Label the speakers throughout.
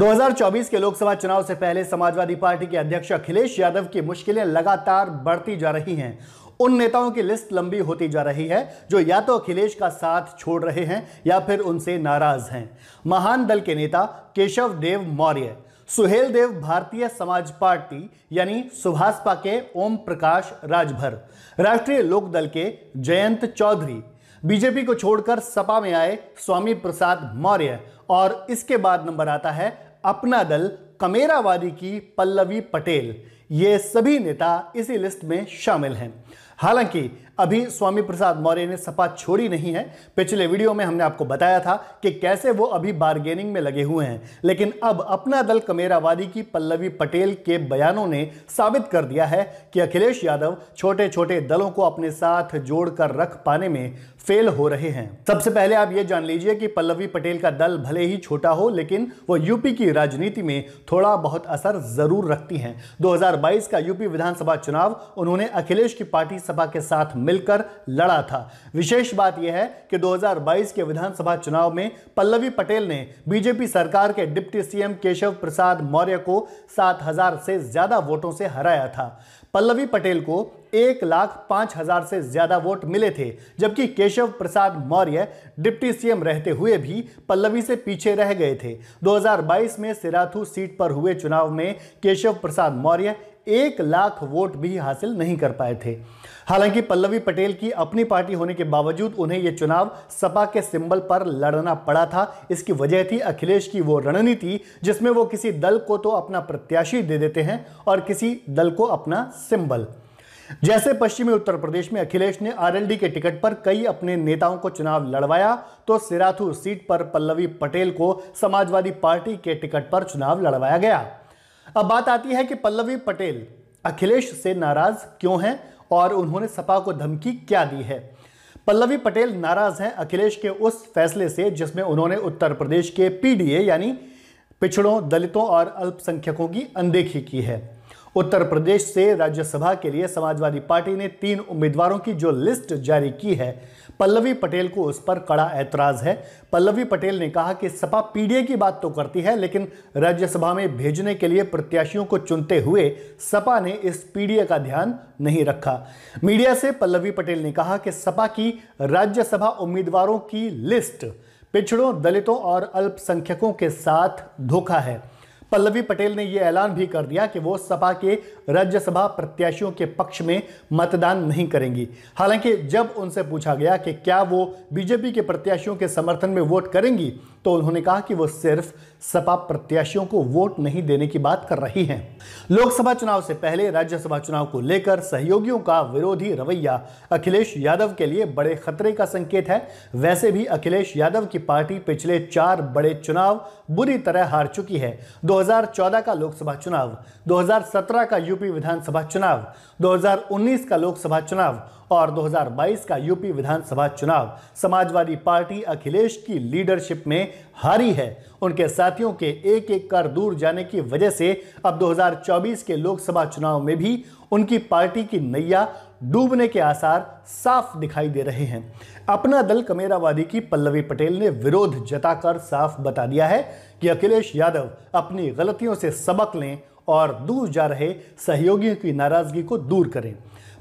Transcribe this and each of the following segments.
Speaker 1: 2024 के लोकसभा चुनाव से पहले समाजवादी पार्टी के अध्यक्ष अखिलेश यादव की मुश्किलें लगातार बढ़ती जा रही हैं उन नेताओं की लिस्ट लंबी होती जा रही है जो या तो अखिलेश का साथ छोड़ रहे हैं या फिर उनसे नाराज हैं महान दल के नेता केशव देव मौर्य सुहेल देव भारतीय समाज पार्टी यानी सुभाषपा के ओम प्रकाश राजभर राष्ट्रीय लोकदल के जयंत चौधरी बीजेपी को छोड़कर सपा में आए स्वामी प्रसाद मौर्य और इसके बाद नंबर आता है अपना दल कमेरावादी की पल्लवी पटेल ये सभी नेता इसी लिस्ट में शामिल हैं हालांकि अभी स्वामी प्रसाद मौर्य ने सपा छोड़ी नहीं है पिछले वीडियो में हमने आपको बताया था कि कैसे वो अभी बार्गेनिंग में लगे हुए हैं लेकिन अब अपना दल कमेरावादी की पल्लवी पटेल के बयानों ने साबित कर दिया है कि अखिलेश यादव छोटे छोटे दलों को अपने साथ जोड़कर रख पाने में फेल हो रहे हैं सबसे पहले आप ये जान लीजिए कि पल्लवी पटेल का दल भले ही छोटा हो लेकिन वो यूपी की राजनीति में थोड़ा बहुत असर जरूर रखती हैं 2022 का यूपी विधानसभा चुनाव उन्होंने अखिलेश की पार्टी सभा के साथ मिलकर लड़ा था विशेष बात यह है कि 2022 के विधानसभा चुनाव में पल्लवी पटेल ने बीजेपी सरकार के डिप्टी सीएम केशव प्रसाद मौर्य को 7000 से ज्यादा वोटों से हराया था पल्लवी पटेल को एक लाख पांच हजार से ज्यादा वोट मिले थे जबकि केशव प्रसाद मौर्य डिप्टी सीएम रहते हुए भी पल्लवी से पीछे रह गए थे 2022 में सिराथू सीट पर हुए चुनाव में केशव प्रसाद मौर्य एक लाख वोट भी हासिल नहीं कर पाए थे हालांकि पल्लवी पटेल की अपनी पार्टी होने के बावजूद उन्हें यह चुनाव सपा के सिंबल पर लड़ना पड़ा था इसकी वजह थी अखिलेश की वो रणनीति जिसमें वो किसी दल को तो अपना प्रत्याशी दे देते हैं और किसी दल को अपना सिंबल जैसे पश्चिमी उत्तर प्रदेश में अखिलेश ने आरएलडी के टिकट पर कई अपने नेताओं को चुनाव लड़वाया तो सिराथू सीट पर पल्लवी पटेल को समाजवादी पार्टी के टिकट पर चुनाव लड़वाया गया अब बात आती है कि पल्लवी पटेल अखिलेश से नाराज क्यों हैं और उन्होंने सपा को धमकी क्या दी है पल्लवी पटेल नाराज हैं अखिलेश के उस फैसले से जिसमें उन्होंने उत्तर प्रदेश के पीडीए यानी पिछड़ों दलितों और अल्पसंख्यकों की अनदेखी की है उत्तर प्रदेश से राज्यसभा के लिए समाजवादी पार्टी ने तीन उम्मीदवारों की जो लिस्ट जारी की है पल्लवी पटेल को उस पर कड़ा ऐतराज है पल्लवी पटेल ने कहा कि सपा पीडीए की बात तो करती है लेकिन राज्यसभा में भेजने के लिए प्रत्याशियों को चुनते हुए सपा ने इस पीडीए का ध्यान नहीं रखा मीडिया से पल्लवी पटेल ने कहा कि सपा की राज्यसभा उम्मीदवारों की लिस्ट पिछड़ों दलितों और अल्पसंख्यकों के साथ धोखा है पल्लवी पटेल ने यह ऐलान भी कर दिया कि वो सपा के राज्यसभा प्रत्याशियों के पक्ष में मतदान नहीं करेंगी हालांकि जब उनसे पूछा गया कि क्या वो बीजेपी के प्रत्याशियों के समर्थन में वोट करेंगी तो उन्होंने कहा कि वो सिर्फ सपा प्रत्याशियों को वोट नहीं देने की बात कर रही हैं लोकसभा चुनाव से पहले राज्यसभा चुनाव को लेकर सहयोगियों का विरोधी रवैया अखिलेश यादव के लिए बड़े खतरे का संकेत है वैसे भी अखिलेश यादव की पार्टी पिछले चार बड़े चुनाव बुरी तरह हार चुकी है दो 2014 का लोकसभा चुनाव 2017 का यूपी विधानसभा चुनाव 2019 का लोकसभा चुनाव और 2022 का यूपी विधानसभा चुनाव समाजवादी पार्टी अखिलेश की लीडरशिप में हारी है उनके साथियों के एक एक कर दूर जाने की वजह से अब 2024 के लोकसभा चुनाव में भी उनकी पार्टी की नैया डूबने के आसार साफ दिखाई दे रहे हैं अपना दल कमेरावादी की पल्लवी पटेल ने विरोध जताकर साफ बता दिया है कि अखिलेश यादव अपनी गलतियों से सबक लें और दूर जा रहे सहयोगियों की नाराजगी को दूर करें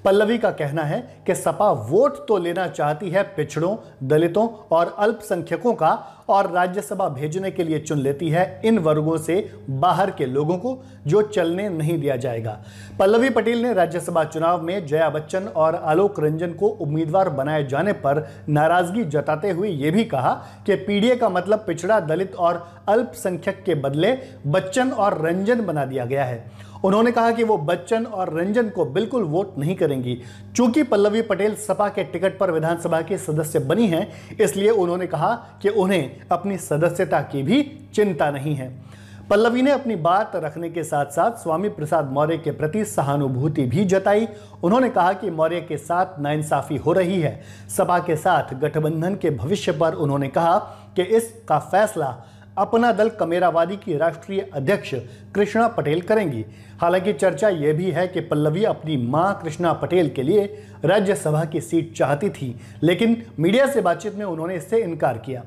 Speaker 1: पल्लवी का कहना है कि सपा वोट तो लेना चाहती है पिछड़ों दलितों और अल्पसंख्यकों का और राज्यसभा भेजने के लिए चुन लेती है इन वर्गों से बाहर के लोगों को जो चलने नहीं दिया जाएगा पल्लवी पटेल ने राज्यसभा चुनाव में जया बच्चन और आलोक रंजन को उम्मीदवार बनाए जाने पर नाराजगी जताते हुए यह भी कहा कि पीडीए का मतलब पिछड़ा दलित और अल्पसंख्यक के बदले बच्चन और रंजन बना दिया गया है उन्होंने कहा कि वो बच्चन और रंजन को बिल्कुल वोट नहीं करेंगी चूंकि पल्लवी पटेल सपा के टिकट पर विधानसभा की सदस्य बनी हैं इसलिए उन्होंने कहा कि उन्हें अपनी सदस्यता की भी चिंता नहीं है पल्लवी ने अपनी बात रखने के साथ साथ स्वामी प्रसाद मौर्य के प्रति सहानुभूति भी जताई उन्होंने कहा कि मौर्य के साथ नाइंसाफी हो रही है सपा के साथ गठबंधन के भविष्य पर उन्होंने कहा कि इसका फैसला अपना दल कमेरावादी की राष्ट्रीय अध्यक्ष कृष्णा पटेल करेंगी हालांकि चर्चा यह भी है कि पल्लवी अपनी मां कृष्णा पटेल के लिए राज्यसभा की सीट चाहती थी लेकिन मीडिया से बातचीत में उन्होंने इससे इनकार किया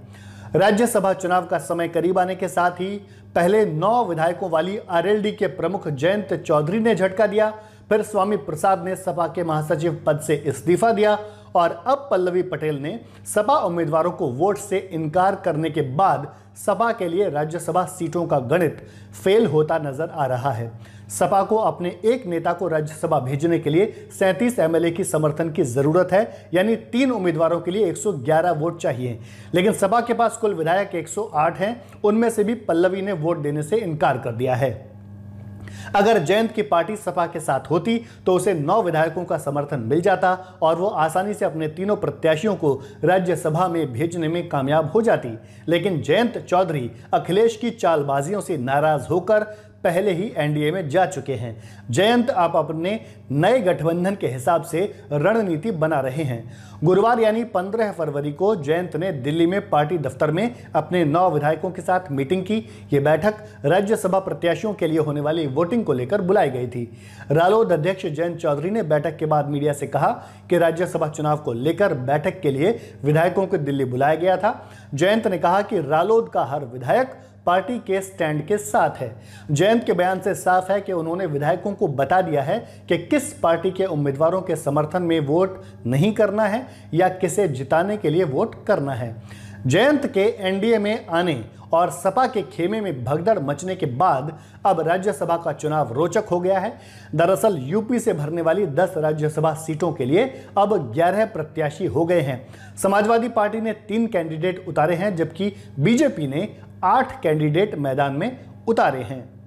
Speaker 1: राज्यसभा चुनाव का समय करीब आने के साथ ही पहले नौ विधायकों वाली आरएलडी के प्रमुख जयंत चौधरी ने झटका दिया फिर स्वामी प्रसाद ने सपा के महासचिव पद से इस्तीफा दिया और अब पल्लवी पटेल ने सपा उम्मीदवारों को वोट से इनकार करने के बाद सपा के लिए राज्यसभा सीटों का गणित फेल होता नजर आ रहा है सपा को अपने एक नेता को राज्यसभा भेजने के लिए 37 एमएलए की समर्थन की जरूरत है यानी तीन उम्मीदवारों के लिए 111 वोट चाहिए लेकिन सपा के पास कुल विधायक 108 हैं उनमें से भी पल्लवी ने वोट देने से इनकार कर दिया है अगर जयंत की पार्टी सपा के साथ होती तो उसे नौ विधायकों का समर्थन मिल जाता और वो आसानी से अपने तीनों प्रत्याशियों को राज्यसभा में भेजने में कामयाब हो जाती लेकिन जयंत चौधरी अखिलेश की चालबाजियों से नाराज होकर पहले ही एनडीए में जा चुके हैं जयंत आप अपने नए गठबंधन के हिसाब से रणनीति बना रहे हैं गुरुवार यानी 15 फरवरी को जयंत ने दिल्ली में पार्टी दफ्तर में अपने नौ विधायकों के साथ मीटिंग की ये बैठक राज्यसभा प्रत्याशियों के लिए होने वाली वोटिंग को लेकर बुलाई गई थी रालोद अध्यक्ष जयंत चौधरी ने बैठक के बाद मीडिया से कहा कि राज्यसभा चुनाव को लेकर बैठक के लिए विधायकों को दिल्ली बुलाया गया था जयंत ने कहा कि रालोद का हर विधायक पार्टी के स्टैंड के साथ है जयंत के बयान से साफ है कि उन्होंने विधायकों को बता दिया है कि किस पार्टी के उम्मीदवारों के समर्थन में वोट नहीं करना है या किसे जिताने के लिए वोट करना है जयंत के एनडीए में आने और सपा के खेमे में भगदड़ मचने के बाद अब राज्यसभा का चुनाव रोचक हो गया है दरअसल यूपी से भरने वाली 10 राज्यसभा सीटों के लिए अब 11 प्रत्याशी हो गए हैं समाजवादी पार्टी ने तीन कैंडिडेट उतारे हैं जबकि बीजेपी ने आठ कैंडिडेट मैदान में उतारे हैं